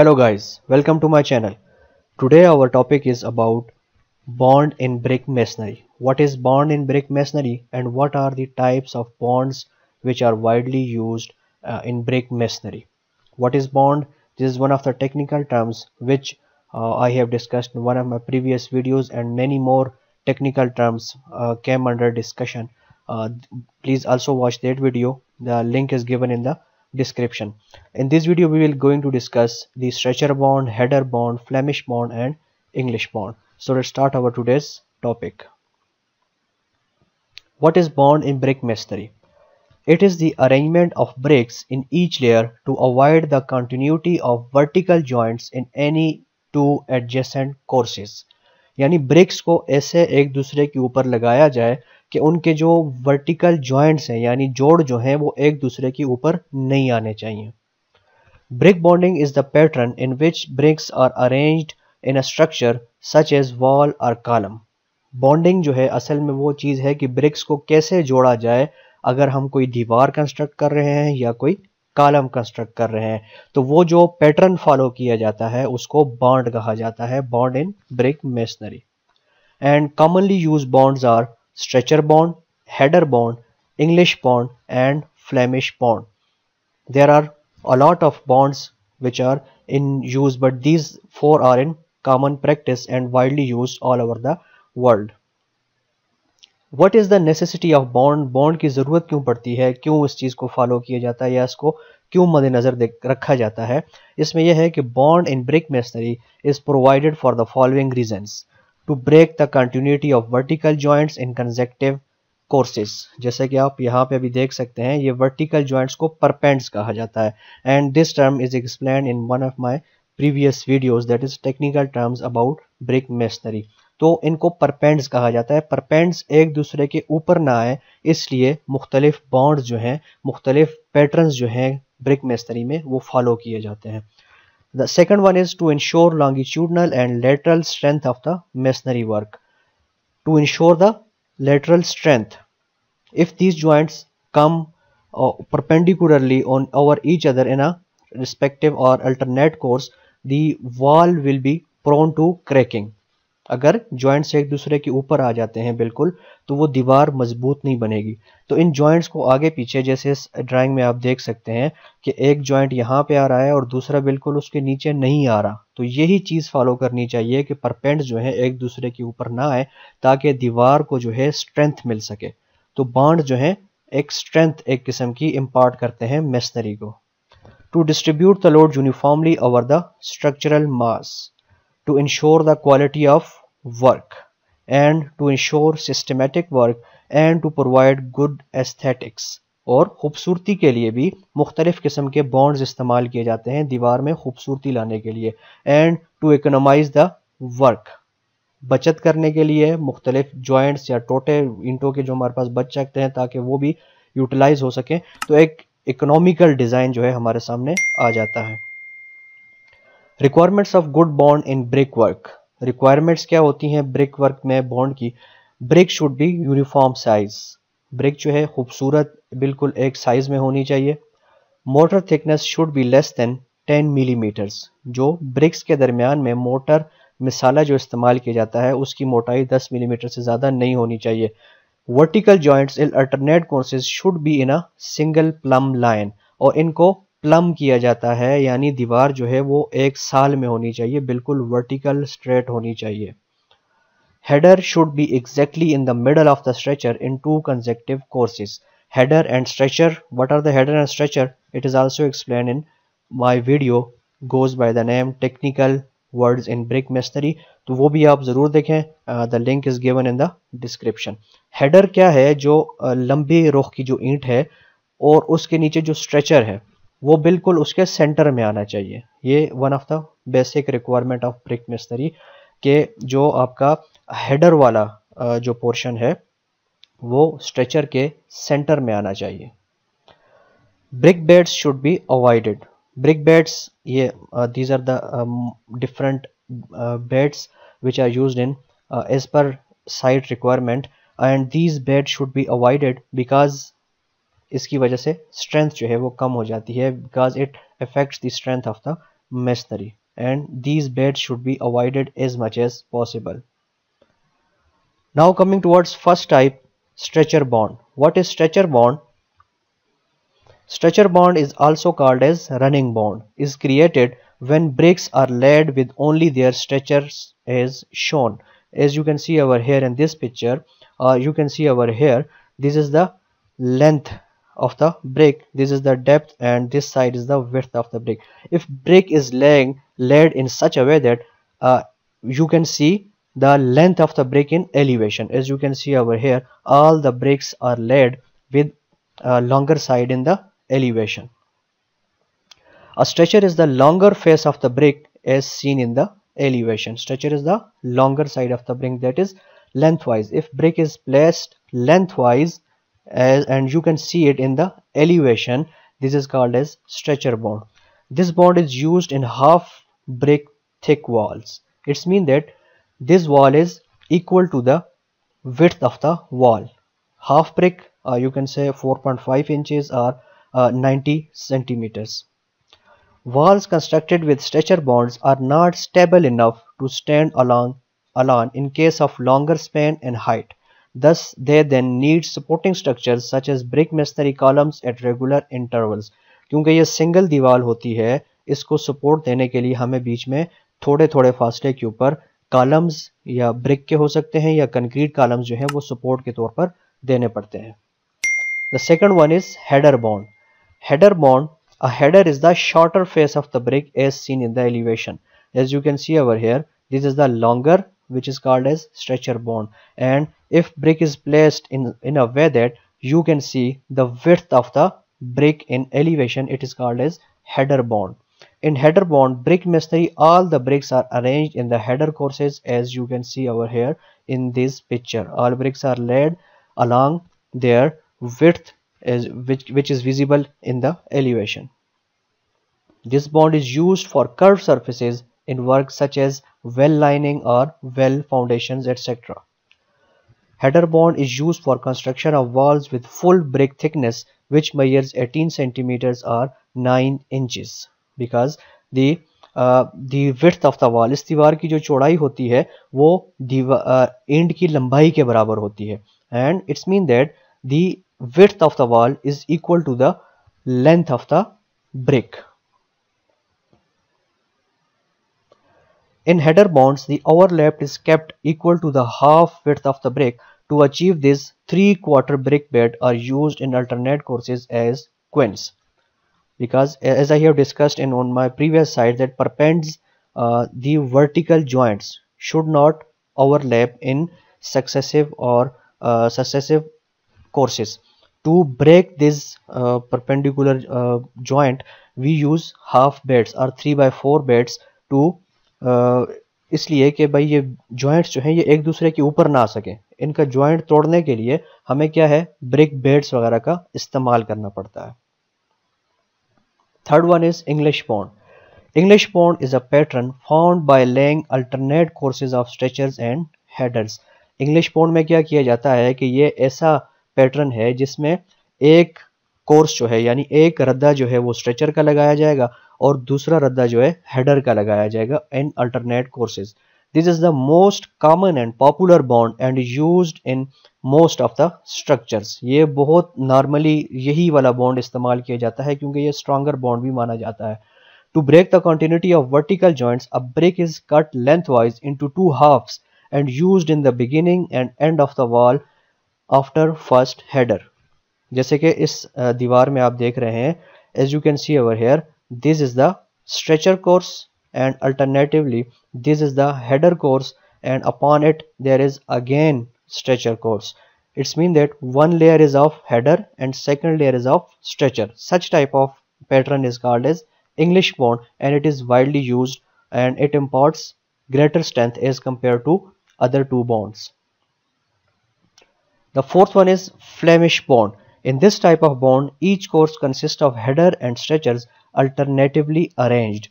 Hello guys, welcome to my channel. Today our topic is about bond in brick masonry. What is bond in brick masonry and what are the types of bonds which are widely used uh, in brick masonry. What is bond? This is one of the technical terms which uh, I have discussed in one of my previous videos and many more technical terms uh, came under discussion. Uh, please also watch that video. The link is given in the description in this video we will going to discuss the stretcher bond header bond flemish bond and english bond so let's start our today's topic what is bond in brick masonry it is the arrangement of bricks in each layer to avoid the continuity of vertical joints in any two adjacent courses यानी bricks को ऐसे एक दूसरे के ऊपर लगाया जाए कि उनके जो वर्टिकल ज्वाइंट्स हैं यानी जोड़ जो हैं वो एक दूसरे के ऊपर नहीं आने चाहिए brick bonding is the pattern in which bricks are arrange in a structure such as wall और कॉलम बॉन्डिंग जो है असल में वो चीज़ है कि ब्रिक्स को कैसे जोड़ा जाए अगर हम कोई दीवार कंस्ट्रक्ट कर रहे हैं या कोई कॉलम कंस्ट्रक्ट कर रहे हैं तो वो जो पैटर्न फॉलो किया जाता है उसको बॉन्ड कहा जाता है bond in brick masonry and commonly use bonds are stretcher bond, header bond, English bond and Flemish bond. There are a lot of bonds which are in use but these four are in common practice and widely used all over the world. What is the necessity of bond bond की ज़रूरत क्यों पड़ती है क्यों इस चीज़ को follow किया जाता है या इसको क्यों मद्देनज़र रखा जाता है इसमें यह है कि bond in brick masonry is provided for the following reasons to break the continuity of vertical joints in consecutive courses जैसे कि आप यहाँ पे अभी देख सकते हैं ये वर्टिकल जॉइंट्स को परपेंट्स कहा जाता है and this term is explain in one of my previous videos that is technical terms about brick masonry तो इनको परपेंट्स कहा जाता है परपेंट्स एक दूसरे के ऊपर ना आए इसलिए मुख्तलिफ बॉन्ड्स जो हैं मुख्तलिफ पैटर्न्स जो हैं ब्रिक मेस्तरी में वो फॉलो किए जाते हैं The second one is to ensure longitudinal and lateral strength of the masonry work. To ensure the lateral strength, if these joints come uh, perpendicularly on over each other in a respective or alternate course, the wall will be prone to cracking. अगर joints एक दूसरे के ऊपर आ जाते हैं बिल्कुल तो वो दीवार मजबूत नहीं बनेगी तो इन जॉइंट्स को आगे पीछे जैसे इस ड्राइंग में आप देख सकते हैं कि एक जॉइंट यहाँ पे आ रहा है और दूसरा बिल्कुल उसके नीचे नहीं आ रहा तो यही चीज़ फॉलो करनी चाहिए कि परपेंट जो है एक दूसरे के ऊपर ना आए ताकि दीवार को जो है स्ट्रेंथ मिल सके तो बाड जो है एक स्ट्रेंथ एक किस्म की इम्पार्ट करते हैं मेसनरी को to distribute the load uniformly over the structural mass to ensure the quality of work and to ensure systematic work and to provide good aesthetics और खूबसूरती के लिए भी मुख्तलिफ़ किस्म के बॉन्ड्स इस्तेमाल किए जाते हैं दीवार में खूबसूरती लाने के लिए and to economise the work बचत करने के लिए मुख्तलिफ जॉइंट्स या टोटे इंटों के जो हमारे पास बच सकते हैं ताकि वो भी यूटिलाइज हो सके तो एक इकोनॉमिकल डिज़ाइन जो है हमारे सामने आ जाता है requirements of good bond in brick work requirements क्या होती हैं ब्रिक वर्क में बॉन्ड की brick should be uniform size brick जो है खूबसूरत बिल्कुल एक साइज में होनी चाहिए mortar thickness should be less than 10 millimetres mm, जो ब्रिक्स के दरमियान में मोटर मिसाला जो इस्तेमाल किया जाता है उसकी मोटाई 10 मिलीमीटर mm से ज़्यादा नहीं होनी चाहिए vertical joints in alternate courses should be in a single plumb line और इनको प्लम किया जाता है यानी दीवार जो है वो एक साल में होनी चाहिए बिल्कुल वर्टिकल स्ट्रेट होनी चाहिए header should be exactly in the middle of the stretcher in two consecutive courses header and stretcher what are header and stretcher it is also explain in my video goes by the name technical words in brick masonry तो वो भी आप जरूर देखें the link is given in the description header क्या है जो uh, लंबी रुख की जो ईंट है और उसके नीचे जो स्ट्रेचर है वो बिल्कुल उसके सेंटर में आना चाहिए ये one of the basic requirement of brick masonry के जो आपका हेडर वाला जो पोर्शन है वो स्ट्रेचर के सेंटर में आना चाहिए brick beds should be avoided brick beds ये these are the different beds which are use in as per site requirement and these bed should be avoided because इसकी वजह से स्ट्रेंथ जो है वो कम हो जाती है because it affects the strength of the masonry and these bed should be avoided as much as possible now coming towards first type stretcher bond what is stretcher bond stretcher bond is also called as running bond is created when bricks are laid with only their stretchers as shown as you can see over here in this picture or uh, you can see over here this is the length of the brick this is the depth and this side is the width of the brick if brick is laying laid in such a way that uh, you can see the length of the brick in elevation as you can see over here all the bricks are laid with a longer side in the elevation a stretcher is the longer face of the brick as seen in the elevation stretcher is the longer side of the brick that is lengthwise if brick is placed lengthwise as, and you can see it in the elevation this is called as stretcher bond this bond is used in half brick thick walls it's mean that this wall is equal to the width of the wall half brick uh, you can say 4.5 inches or uh, 90 centimeters walls constructed with stretcher bonds are not stable enough to stand along alone in case of longer span and height Thus, they then need supporting structures such as brick masonry columns at regular intervals. क्योंकि ये single दीवार होती है इसको support देने के लिए हमें बीच में थोड़े थोड़े फासले के ऊपर कॉलम्स या ब्रिक के हो सकते हैं या कंक्रीट कॉलम्स जो हैं वो सपोर्ट के तौर पर देने पड़ते हैं the second one is header bond header bond a header is the shorter face of the brick as seen in the elevation as you can see over here this is the longer which is called as stretcher bond and if brick is placed in in a way that you can see the width of the brick in elevation it is called as header bond in header bond brick masonry all the bricks are arranged in the header courses as you can see over here in this picture all bricks are laid along their width is which which is visible in the elevation this bond is used for curved surfaces in work such as well lining or well foundations, etc. Header bond is used for construction of walls with full brick thickness which measures 18 centimeters or 9 inches because the the width of the wall इस दीवार की जो चौड़ाई होती है वो and की लंबाई के बराबर होती है and it's mean that the width of the wall is equal to the length of the brick In header bonds, the overlap is kept equal to the half width of the brick. To achieve this, three-quarter brick bed are used in alternate courses as quins, Because as I have discussed in on my previous slide that perpends uh, the vertical joints should not overlap in successive or uh, successive courses. To break this uh, perpendicular uh, joint, we use half beds or 3 by 4 beds to इसलिए कि भाई ये joints जो हैं ये एक दूसरे के ऊपर ना आ सकें इनका जॉइंट तोड़ने के लिए हमें क्या है ब्रिक बेड्स वगैरह का इस्तेमाल करना पड़ता है third one is English bond English bond is a pattern found by laying alternate courses of stretchers and headers English bond में क्या किया जाता है कि ये ऐसा पैटर्न है जिसमें एक कोर्स जो है यानी एक रद्दा जो है वो स्ट्रेचर का लगाया जाएगा और दूसरा रद्दा जो है हेडर का लगाया जाएगा in alternate courses this is the most common and popular bond and use in most of the structure ये बहुत नॉर्मली यही वाला बॉन्ड इस्तेमाल किया जाता है क्योंकि ये स्ट्रॉगर बॉन्ड भी माना जाता है to break the continuity of vertical joint अब brick is cut length wise into two half and use in the beginning and end of the wall after first header जैसे कि इस दीवार में आप देख रहे हैं as you can see over here this is the stretcher course and alternatively this is the header course and upon it there is again stretcher course it's mean that one layer is of header and second layer is of stretcher such type of pattern is called as english bond and it is widely used and it imparts greater strength as compared to other two bonds the fourth one is flemish bond in this type of bond each course consists of header and stretchers alternatively arranged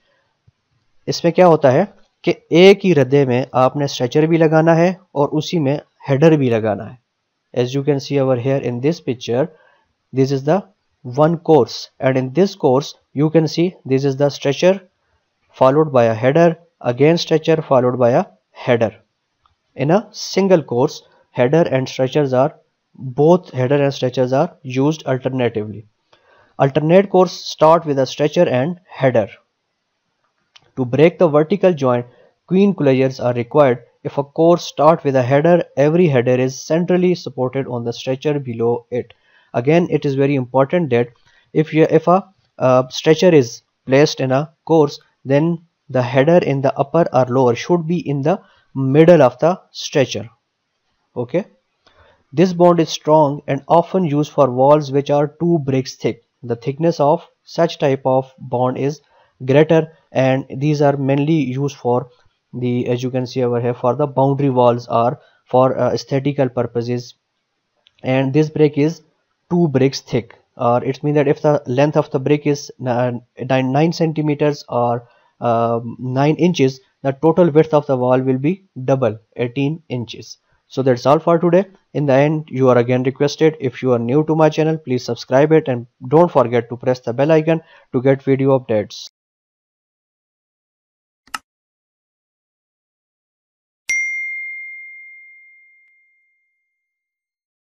इसमें क्या होता है कि एक ही हृदय में आपने stretcher भी लगाना है और उसी में हेडर भी लगाना है as you can see over here in this picture this is the one course and in this course you can see this is the stretcher followed by header again stretcher followed by header in a single course header and stretcher are both header and stretcher are use alternatively Alternate cores start with a stretcher and header. To break the vertical joint, queen closures are required. If a core starts with a header, every header is centrally supported on the stretcher below it. Again, it is very important that if, you, if a uh, stretcher is placed in a course, then the header in the upper or lower should be in the middle of the stretcher. Okay. This bond is strong and often used for walls which are two bricks thick the thickness of such type of bond is greater and these are mainly used for the as you can see over here for the boundary walls are for uh, aesthetical purposes and this brick is two bricks thick or uh, it means that if the length of the brick is 9, nine centimeters or uh, 9 inches the total width of the wall will be double 18 inches so that's all for today in the end you are again requested if you are new to my channel please subscribe it and don't forget to press the bell icon to get video updates